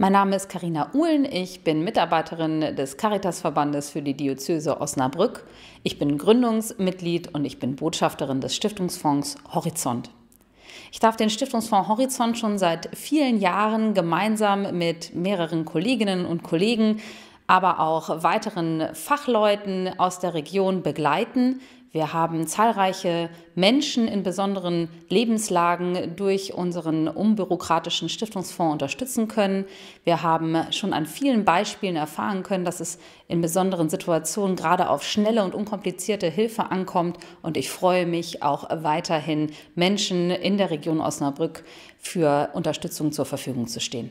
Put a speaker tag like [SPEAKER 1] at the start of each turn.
[SPEAKER 1] Mein Name ist Karina Uhlen, ich bin Mitarbeiterin des Caritasverbandes für die Diözese Osnabrück. Ich bin Gründungsmitglied und ich bin Botschafterin des Stiftungsfonds Horizont. Ich darf den Stiftungsfonds Horizont schon seit vielen Jahren gemeinsam mit mehreren Kolleginnen und Kollegen, aber auch weiteren Fachleuten aus der Region begleiten, wir haben zahlreiche Menschen in besonderen Lebenslagen durch unseren unbürokratischen Stiftungsfonds unterstützen können. Wir haben schon an vielen Beispielen erfahren können, dass es in besonderen Situationen gerade auf schnelle und unkomplizierte Hilfe ankommt. Und ich freue mich auch weiterhin, Menschen in der Region Osnabrück für Unterstützung zur Verfügung zu stehen.